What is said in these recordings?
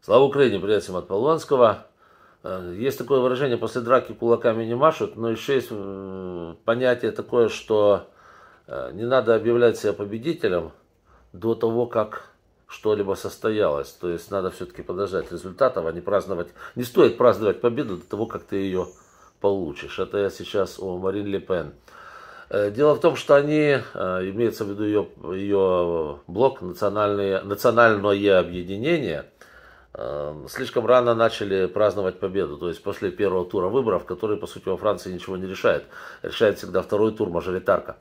Слава Украине, привет всем от Полванского. Э, есть такое выражение, после драки кулаками не машут, но еще есть э, понятие такое, что э, не надо объявлять себя победителем до того, как что-либо состоялось. То есть надо все-таки подождать результатов, а не праздновать. Не стоит праздновать победу до того, как ты ее получишь. Это я сейчас о Марин Ле Пен. Дело в том, что они, имеется в виду ее, ее блок, национальное, национальное объединение – Эм, слишком рано начали праздновать победу, то есть после первого тура выборов, который, по сути, во Франции ничего не решает. Решает всегда второй тур мажоритарка.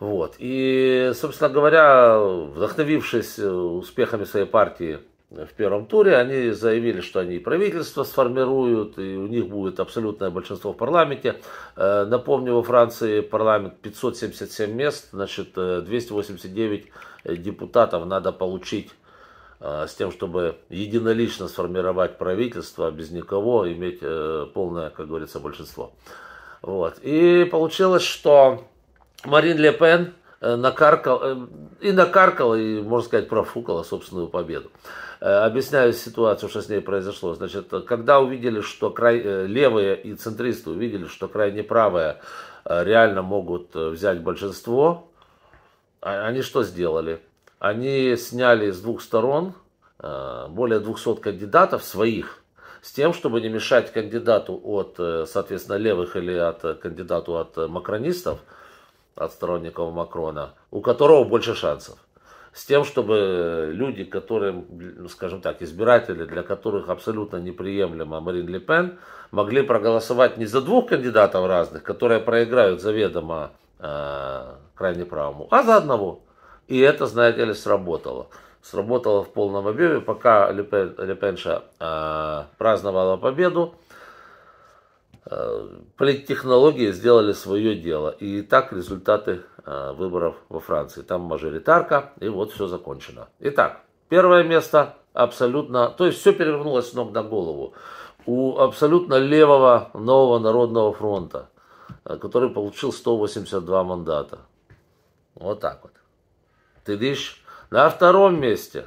Вот. И, собственно говоря, вдохновившись э, успехами своей партии в первом туре, они заявили, что они и правительство сформируют, и у них будет абсолютное большинство в парламенте. Э, напомню, во Франции парламент 577 мест, значит, 289 э, депутатов надо получить Э, с тем, чтобы единолично сформировать правительство, а без никого иметь э, полное, как говорится, большинство. Вот. И получилось, что Марин Ле Пен э, накаркал, и накаркал, и, можно сказать, профукала собственную победу. Объясняю ситуацию, что с ней произошло. Значит, когда увидели, что край, левые и центристы увидели, что крайне правые реально могут взять большинство, а, они что сделали? Они сняли с двух сторон э, более 200 кандидатов своих, с тем, чтобы не мешать кандидату от, э, соответственно, левых или от э, кандидату от макронистов, от сторонников Макрона, у которого больше шансов. С тем, чтобы люди, которым, ну, скажем так, избиратели, для которых абсолютно неприемлема Марин Ле Пен, могли проголосовать не за двух кандидатов разных, которые проиграют заведомо э, крайне правому, а за одного. И это, знаете ли, сработало. Сработало в полном объеме, пока Лепен, Лепенша э, праздновала победу, э, политтехнологии сделали свое дело. И так результаты э, выборов во Франции. Там мажоритарка, и вот все закончено. Итак, первое место абсолютно... То есть все перевернулось с ног на голову. У абсолютно левого нового народного фронта, э, который получил 182 мандата. Вот так вот ты видишь, на втором месте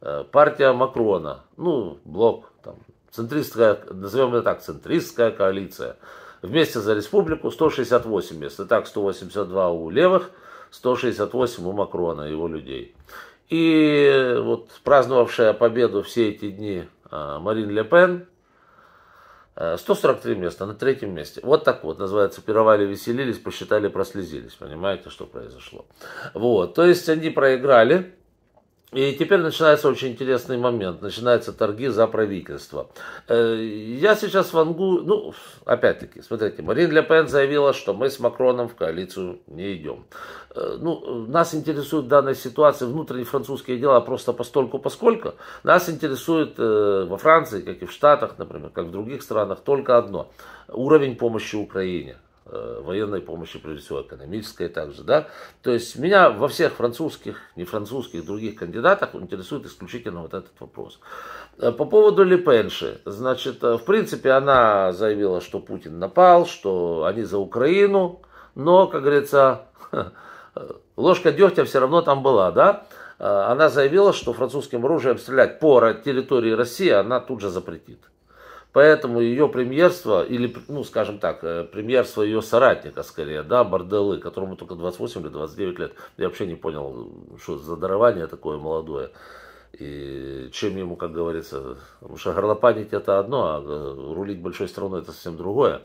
э, партия Макрона, ну, блок, там, центристская, назовем это так, центристская коалиция. Вместе за республику 168 мест. так 182 у левых, 168 у Макрона, его людей. И вот праздновавшая победу все эти дни э, Марин Ле Пен, 143 э, места на третьем месте. Вот так вот, называется, пировали, веселились, посчитали, прослезились. Понимаете, что произошло? Вот, то есть они проиграли, и теперь начинается очень интересный момент. Начинаются торги за правительство. Э, я сейчас вангу... Ну, опять-таки, смотрите, Марин Ле Пен заявила, что мы с Макроном в коалицию не идем. Э, ну, нас интересует в данной ситуации внутренние французские дела просто постольку поскольку. Нас интересует э, во Франции, как и в Штатах, например, как в других странах, только одно. Уровень помощи Украине. Э, военной помощи, прежде всего экономической также, да. То есть меня во всех французских, не французских, других кандидатах интересует исключительно вот этот вопрос. Э, по поводу Лепенши, значит, э, в принципе, она заявила, что Путин напал, что они за Украину, но, как говорится, ложка дегтя все равно там была, да. Она заявила, что французским оружием стрелять по территории России она тут же запретит. Поэтому ее премьерство, или, ну, скажем так, э, премьерство ее соратника, скорее, да, Борделы, которому только 28 или 29 лет, я вообще не понял, что за дарование такое молодое. И чем ему, как говорится, потому что горлопанить это одно, а э, рулить большой страной это совсем другое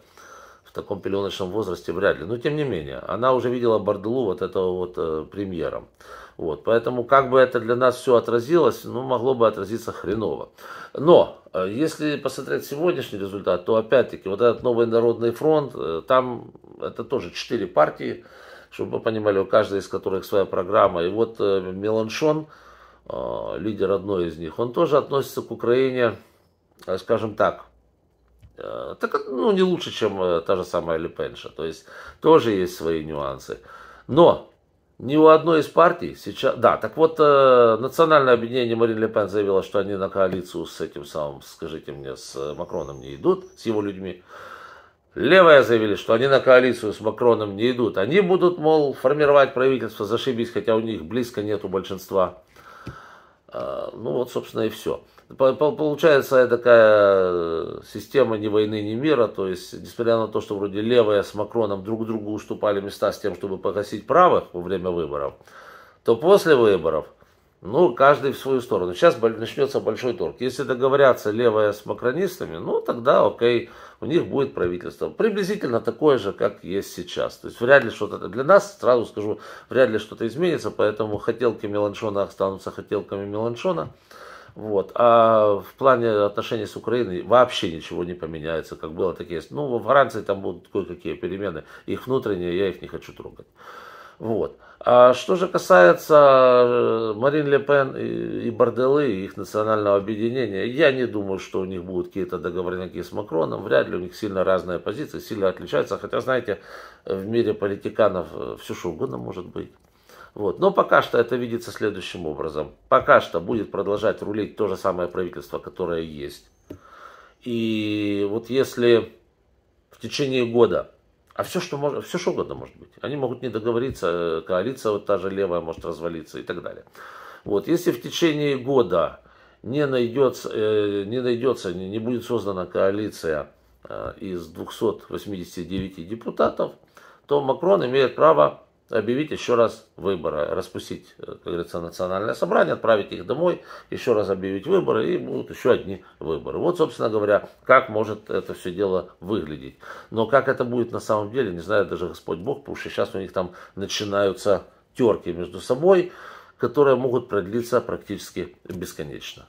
в таком пеленочном возрасте вряд ли. Но тем не менее, она уже видела Барделу вот этого вот э, премьером. Вот, поэтому как бы это для нас все отразилось, ну, могло бы отразиться хреново. Но, э, если посмотреть сегодняшний результат, то опять-таки вот этот новый народный фронт, э, там это тоже четыре партии, чтобы вы понимали, у каждой из которых своя программа. И вот э, Меланшон, лидер одной из них, он тоже относится к Украине, скажем так, Э, так, ну, не лучше, чем э, та же самая Лепенша. То есть, тоже есть свои нюансы. Но ни у одной из партий сейчас... Да, так вот, э, национальное объединение Марин Ле Пен заявило, что они на коалицию с этим самым, скажите мне, с э, Макроном не идут, с его людьми. Левые заявили, что они на коалицию с Макроном не идут. Они будут, мол, формировать правительство, зашибись, хотя у них близко нету большинства. А, ну вот, собственно, и все. Получается такая э, система ни войны, ни мира. То есть, несмотря на то, что вроде левые с Макроном друг другу уступали места с тем, чтобы погасить правых во время выборов, то после выборов – ну, каждый в свою сторону. Сейчас начнется большой торг. Если договорятся левая с макронистами, ну, тогда, окей, у них будет правительство. Приблизительно такое же, как есть сейчас. То есть, вряд ли что-то... Для нас, сразу скажу, вряд ли что-то изменится, поэтому хотелки Меланшона останутся хотелками Меланшона. Вот. А в плане отношений с Украиной вообще ничего не поменяется, как было, так и есть. Ну, во Франции там будут кое-какие перемены. Их внутренние я их не хочу трогать. Вот. А что же касается э, Марин Ле Пен и Борделы, их национального объединения, я не думаю, что у них будут какие-то договорняки с Макроном. Вряд ли у них сильно разные позиции, сильно отличаются. Хотя, знаете, в мире политиканов э, все что угодно может быть. Вот. Но пока что это видится следующим образом. Пока что будет продолжать рулить то же самое правительство, которое есть. И вот если в течение года а все, что можно, все что угодно может быть. Они могут не договориться, э, коалиция вот та же левая может развалиться и так далее. Вот, если в течение года не найдется, э, не, найдется не, не будет создана коалиция э, из 289 депутатов, то Макрон имеет право объявить еще раз выборы, распустить, э, как говорится, национальное собрание, отправить их домой, еще раз объявить выборы, и будут еще одни выборы. Вот, собственно говоря, как может это все дело выглядеть. Но как это будет на самом деле, не знает даже Господь Бог, потому что сейчас у них там начинаются терки между собой, которые могут продлиться практически бесконечно.